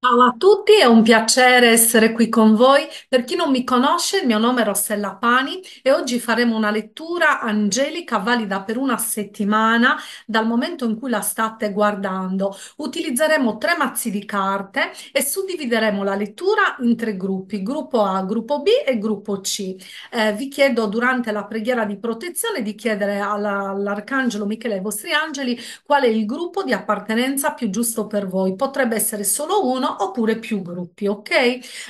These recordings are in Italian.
Ciao a tutti, è un piacere essere qui con voi. Per chi non mi conosce, il mio nome è Rossella Pani e oggi faremo una lettura angelica valida per una settimana dal momento in cui la state guardando. Utilizzeremo tre mazzi di carte e suddivideremo la lettura in tre gruppi, gruppo A, gruppo B e gruppo C. Eh, vi chiedo durante la preghiera di protezione di chiedere all'Arcangelo Michele e ai vostri angeli qual è il gruppo di appartenenza più giusto per voi. Potrebbe essere solo uno oppure più gruppi, ok?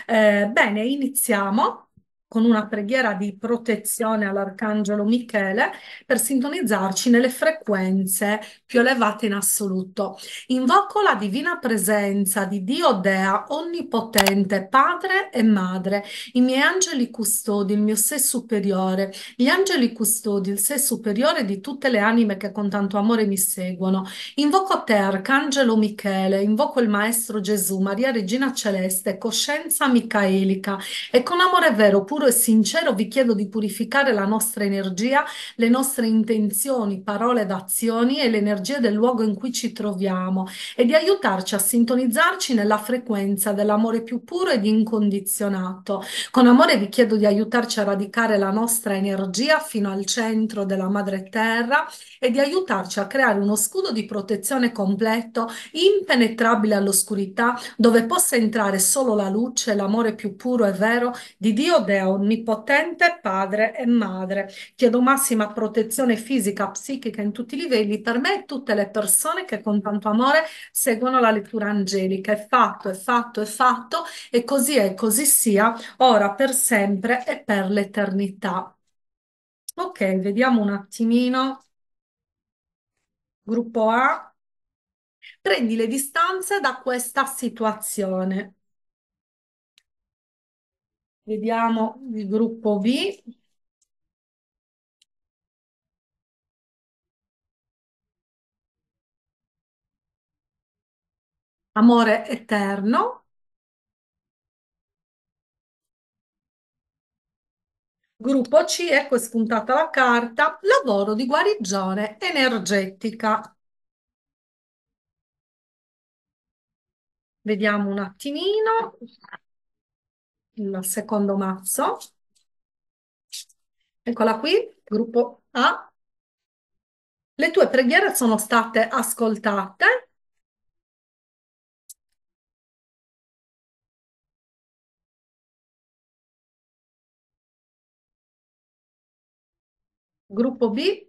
Eh, bene, iniziamo con una preghiera di protezione all'Arcangelo Michele per sintonizzarci nelle frequenze più elevate in assoluto. Invoco la divina presenza di Dio Dea Onnipotente, Padre e Madre, i miei angeli custodi, il mio sé superiore, gli angeli custodi, il sé superiore di tutte le anime che con tanto amore mi seguono. Invoco te, Arcangelo Michele, invoco il Maestro Gesù, Maria Regina Celeste, coscienza micaelica e con amore vero, pure puro e sincero, vi chiedo di purificare la nostra energia, le nostre intenzioni, parole ed azioni e l'energia del luogo in cui ci troviamo e di aiutarci a sintonizzarci nella frequenza dell'amore più puro ed incondizionato. Con amore vi chiedo di aiutarci a radicare la nostra energia fino al centro della madre terra e di aiutarci a creare uno scudo di protezione completo, impenetrabile all'oscurità, dove possa entrare solo la luce, l'amore più puro e vero di Dio Deo onnipotente padre e madre. Chiedo massima protezione fisica, psichica in tutti i livelli per me e tutte le persone che con tanto amore seguono la lettura angelica. È fatto, è fatto, è fatto e così è, così sia, ora per sempre e per l'eternità. Ok, vediamo un attimino. Gruppo A. Prendi le distanze da questa situazione. Vediamo il gruppo V. Amore eterno. Gruppo C, ecco è spuntata la carta, lavoro di guarigione energetica. Vediamo un attimino il secondo mazzo. Eccola qui, gruppo A. Le tue preghiere sono state ascoltate gruppo B.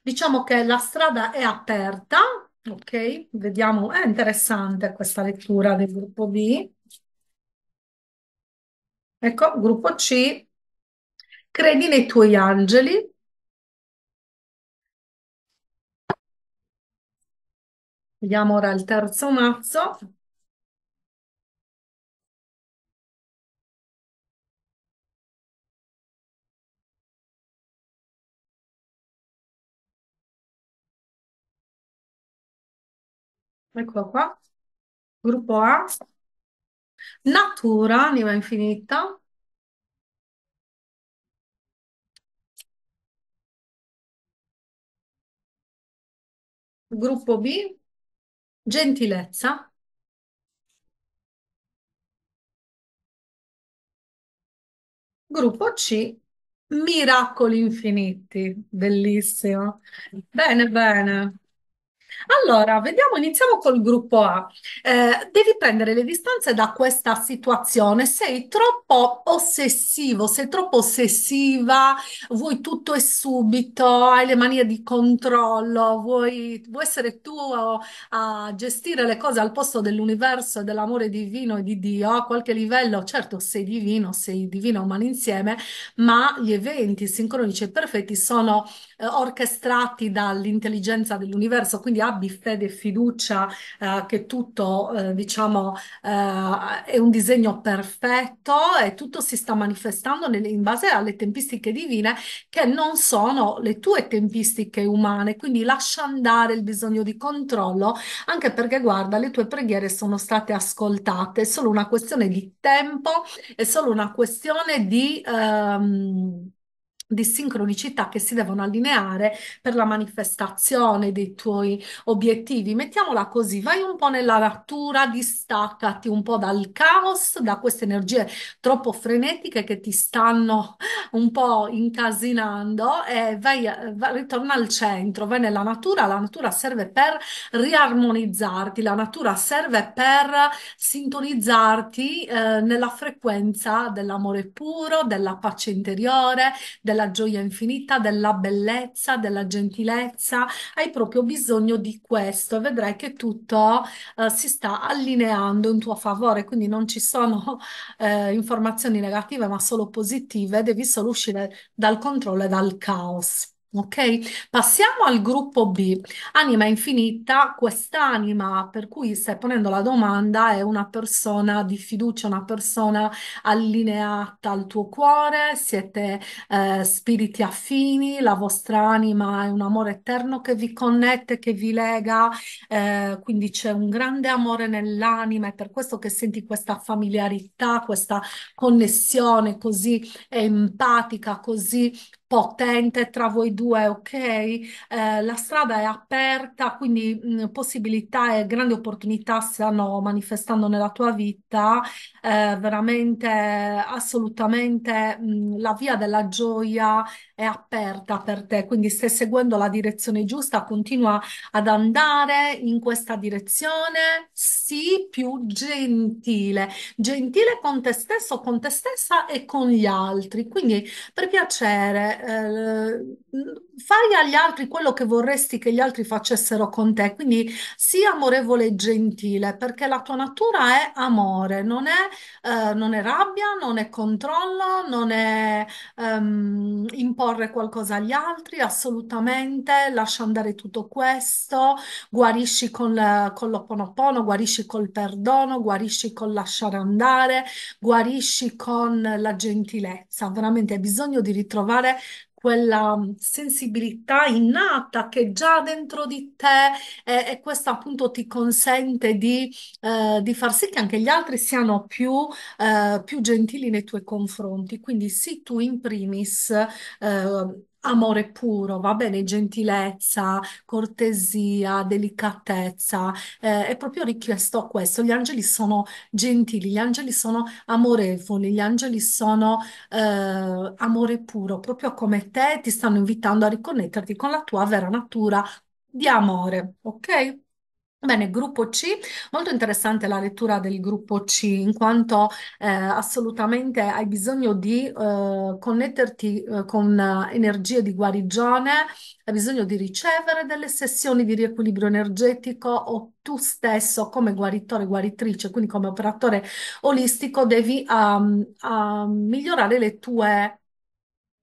Diciamo che la strada è aperta Ok, vediamo. È interessante questa lettura del gruppo B. Ecco, gruppo C. Credi nei tuoi angeli? Vediamo ora il terzo mazzo. Eccolo qua. Gruppo A. Natura, anima infinita. Gruppo B. Gentilezza. Gruppo C, Miracoli Infiniti, bellissimo. Bene, bene. Allora, vediamo, iniziamo col gruppo A. Eh, devi prendere le distanze da questa situazione. Sei troppo ossessivo, sei troppo ossessiva, vuoi tutto e subito, hai le manie di controllo, vuoi, vuoi essere tu a gestire le cose al posto dell'universo e dell'amore divino e di Dio. A qualche livello, certo, sei divino, sei divino umano insieme, ma gli eventi sincronici e perfetti sono eh, orchestrati dall'intelligenza dell'universo, quindi abbia fede e fiducia eh, che tutto, eh, diciamo, eh, è un disegno perfetto e tutto si sta manifestando nel, in base alle tempistiche divine che non sono le tue tempistiche umane. Quindi lascia andare il bisogno di controllo, anche perché, guarda, le tue preghiere sono state ascoltate, è solo una questione di tempo, è solo una questione di... Ehm, di sincronicità che si devono allineare per la manifestazione dei tuoi obiettivi. Mettiamola così, vai un po' nella natura, distaccati un po' dal caos, da queste energie troppo frenetiche che ti stanno un po' incasinando e vai, vai, ritorna al centro, vai nella natura, la natura serve per riarmonizzarti, la natura serve per sintonizzarti eh, nella frequenza dell'amore puro, della pace interiore, della della gioia infinita, della bellezza, della gentilezza, hai proprio bisogno di questo e vedrai che tutto eh, si sta allineando in tuo favore, quindi non ci sono eh, informazioni negative ma solo positive, devi solo uscire dal controllo e dal caos. Ok, passiamo al gruppo B, anima infinita, quest'anima per cui stai ponendo la domanda è una persona di fiducia, una persona allineata al tuo cuore, siete eh, spiriti affini, la vostra anima è un amore eterno che vi connette, che vi lega, eh, quindi c'è un grande amore nell'anima, è per questo che senti questa familiarità, questa connessione così empatica, così potente tra voi due, ok? Eh, la strada è aperta, quindi mh, possibilità e grandi opportunità stanno manifestando nella tua vita, eh, veramente assolutamente mh, la via della gioia è aperta per te, quindi stai seguendo la direzione giusta, continua ad andare in questa direzione, sii più gentile, gentile con te stesso, con te stessa e con gli altri, quindi per piacere eh, fai agli altri quello che vorresti che gli altri facessero con te, quindi sii amorevole e gentile, perché la tua natura è amore, non è, eh, non è rabbia, non è controllo, non è ehm, imporre qualcosa agli altri, assolutamente, lascia andare tutto questo, guarisci con, la, con l'Oponopono, guarisci col perdono, guarisci col lasciare andare, guarisci con la gentilezza, veramente hai bisogno di ritrovare quella sensibilità innata che già dentro di te eh, e questo appunto ti consente di, eh, di, far sì che anche gli altri siano più, eh, più, gentili nei tuoi confronti. Quindi sì, tu in primis ehm, Amore puro, va bene, gentilezza, cortesia, delicatezza, eh, è proprio richiesto questo. Gli angeli sono gentili, gli angeli sono amorevoli, gli angeli sono eh, amore puro, proprio come te ti stanno invitando a riconnetterti con la tua vera natura di amore, ok? Bene, gruppo C, molto interessante la lettura del gruppo C, in quanto eh, assolutamente hai bisogno di eh, connetterti eh, con eh, energie di guarigione, hai bisogno di ricevere delle sessioni di riequilibrio energetico o tu stesso come guaritore, guaritrice, quindi come operatore olistico, devi um, uh, migliorare le tue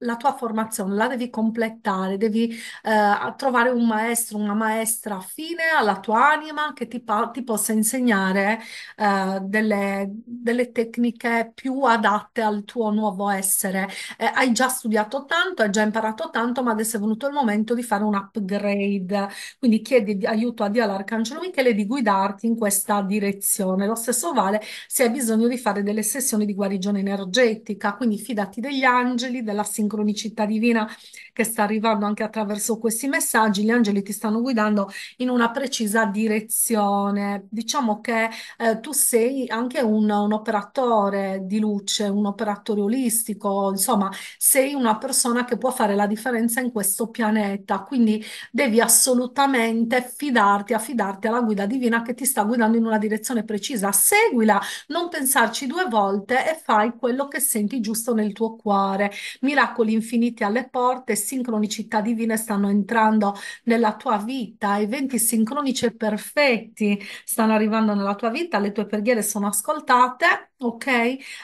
la tua formazione la devi completare, devi eh, trovare un maestro, una maestra affine alla tua anima che ti, ti possa insegnare eh, delle, delle, tecniche più adatte al tuo nuovo essere. Eh, hai già studiato tanto, hai già imparato tanto, ma adesso è venuto il momento di fare un upgrade. Quindi chiedi di, aiuto a Dio all'Arcangelo Michele di guidarti in questa direzione. Lo stesso vale se hai bisogno di fare delle sessioni di guarigione energetica, quindi fidati degli angeli, della sincronia sincronicità divina che sta arrivando anche attraverso questi messaggi, gli angeli ti stanno guidando in una precisa direzione. Diciamo che eh, tu sei anche un, un operatore di luce, un operatore olistico, insomma, sei una persona che può fare la differenza in questo pianeta, quindi devi assolutamente fidarti, affidarti alla guida divina che ti sta guidando in una direzione precisa. Seguila, non pensarci due volte e fai quello che senti giusto nel tuo cuore. Miracoli miracoli infiniti alle porte, sincronicità divine stanno entrando nella tua vita, eventi sincronici e perfetti stanno arrivando nella tua vita, le tue preghiere sono ascoltate. Ok,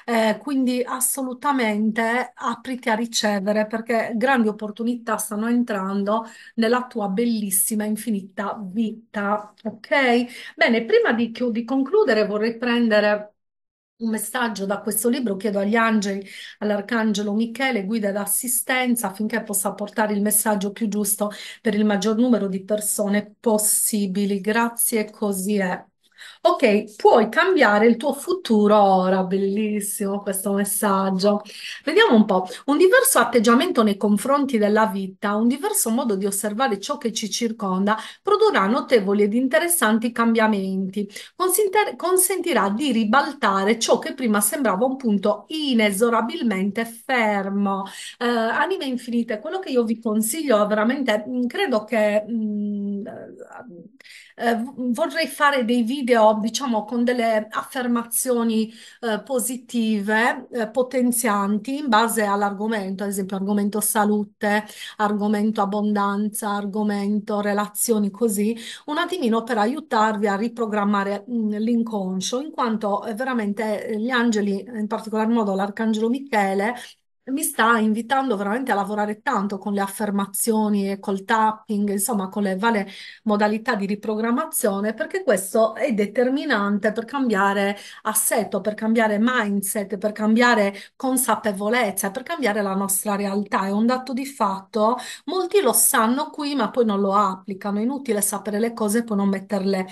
eh, quindi assolutamente apriti a ricevere perché grandi opportunità stanno entrando nella tua bellissima infinita vita. Ok, bene, prima di, di concludere vorrei prendere un messaggio da questo libro chiedo agli angeli, all'arcangelo Michele, guida ed assistenza affinché possa portare il messaggio più giusto per il maggior numero di persone possibili. Grazie, così è. Ok, puoi cambiare il tuo futuro ora, bellissimo questo messaggio. Vediamo un po', un diverso atteggiamento nei confronti della vita, un diverso modo di osservare ciò che ci circonda produrrà notevoli ed interessanti cambiamenti, consentirà di ribaltare ciò che prima sembrava un punto inesorabilmente fermo. Eh, anime infinite, quello che io vi consiglio veramente, mm, credo che... mh, mm, eh, eh, vorrei fare dei video, diciamo, con delle affermazioni eh, positive, eh, potenzianti in base all'argomento, ad esempio argomento salute, argomento abbondanza, argomento relazioni, così, un attimino per aiutarvi a riprogrammare mm, l'inconscio, in quanto eh, veramente gli angeli, in particolar modo l'arcangelo Michele, mi sta invitando veramente a lavorare tanto con le affermazioni e col tapping, insomma, con le varie modalità di riprogrammazione, perché questo è determinante per cambiare assetto, per cambiare mindset, per cambiare consapevolezza, per cambiare la nostra realtà. È un dato di fatto, molti lo sanno qui, ma poi non lo applicano. È inutile sapere le cose e poi non metterle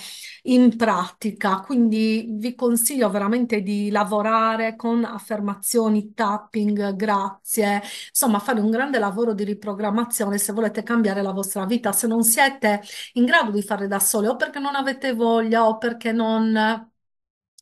in pratica. Quindi vi consiglio veramente di lavorare con affermazioni, tapping, grafica grazie, insomma fare un grande lavoro di riprogrammazione se volete cambiare la vostra vita, se non siete in grado di fare da sole o perché non avete voglia o perché non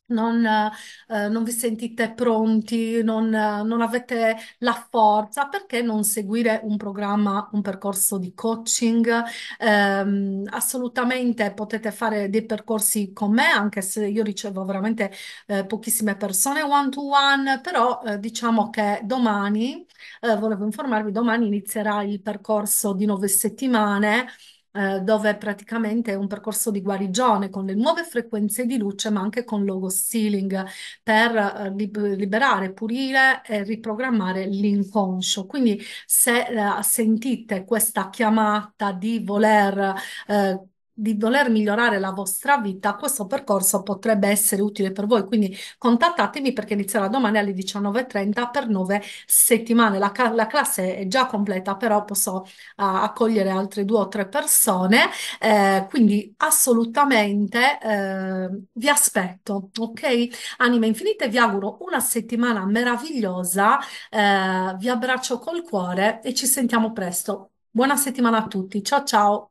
non, eh, non vi sentite pronti, non, eh, non avete la forza, perché non seguire un programma, un percorso di coaching? Ehm, assolutamente potete fare dei percorsi con me, anche se io ricevo veramente eh, pochissime persone one to one, però eh, diciamo che domani, eh, volevo informarvi, domani inizierà il percorso di nove settimane eh, dove praticamente è un percorso di guarigione con le nuove frequenze di luce, ma anche con logos stealing per eh, liberare, pulire e riprogrammare l'inconscio. Quindi se eh, sentite questa chiamata di voler di voler migliorare la vostra vita, questo percorso potrebbe essere utile per voi. Quindi contattatemi perché inizierà domani alle 19.30 per nove settimane. La, la, classe è già completa, però posso uh, accogliere altre due o tre persone. Eh, quindi assolutamente eh, vi aspetto, ok? Anime infinite, vi auguro una settimana meravigliosa, eh, vi abbraccio col cuore e ci sentiamo presto. Buona settimana a tutti, ciao ciao!